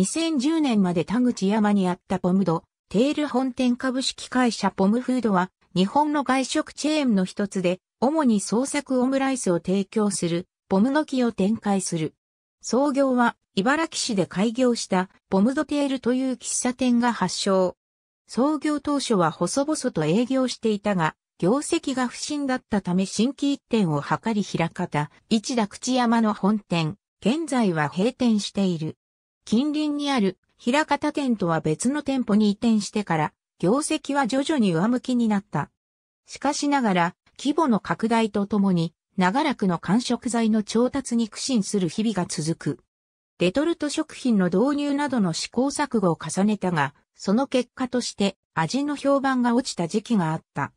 2010年まで田口山にあったポムド、テール本店株式会社ポムフードは、日本の外食チェーンの一つで、主に創作オムライスを提供する、ポムの木を展開する。創業は、茨城市で開業した、ポムドテールという喫茶店が発祥。創業当初は細々と営業していたが、業績が不振だったため新規一店を図り開かた、市田口山の本店、現在は閉店している。近隣にある平方店とは別の店舗に移転してから、業績は徐々に上向きになった。しかしながら、規模の拡大とともに、長らくの間食材の調達に苦心する日々が続く。レトルト食品の導入などの試行錯誤を重ねたが、その結果として味の評判が落ちた時期があった。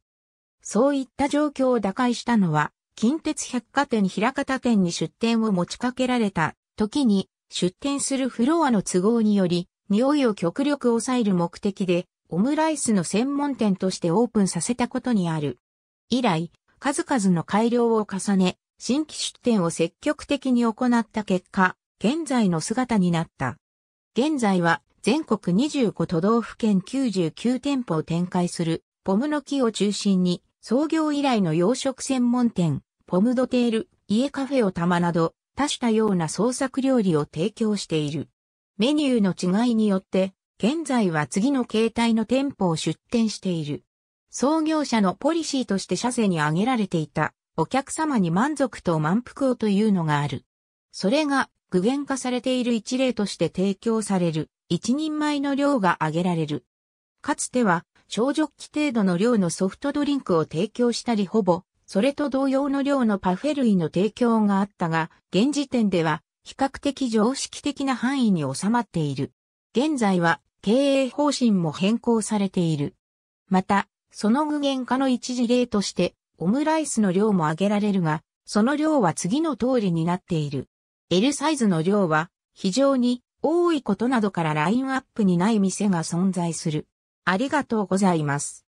そういった状況を打開したのは、近鉄百貨店平方店に出店を持ちかけられた時に出店するフロアの都合により、匂いを極力抑える目的で、オムライスの専門店としてオープンさせたことにある。以来、数々の改良を重ね、新規出店を積極的に行った結果、現在の姿になった。現在は全国25都道府県99店舗を展開するポムの木を中心に創業以来の洋食専門店、ポムドテール、家カフェをたまなど多種多様な創作料理を提供している。メニューの違いによって、現在は次の形態の店舗を出店している。創業者のポリシーとして社税に挙げられていた、お客様に満足と満腹をというのがある。それが具現化されている一例として提供される、一人前の量が挙げられる。かつては、小直期程度の量のソフトドリンクを提供したりほぼそれと同様の量のパフェ類の提供があったが、現時点では比較的常識的な範囲に収まっている。現在は経営方針も変更されている。また、その具現化の一時例として、オムライスの量も上げられるが、その量は次の通りになっている。L サイズの量は非常に多いことなどからラインアップにない店が存在する。ありがとうございます。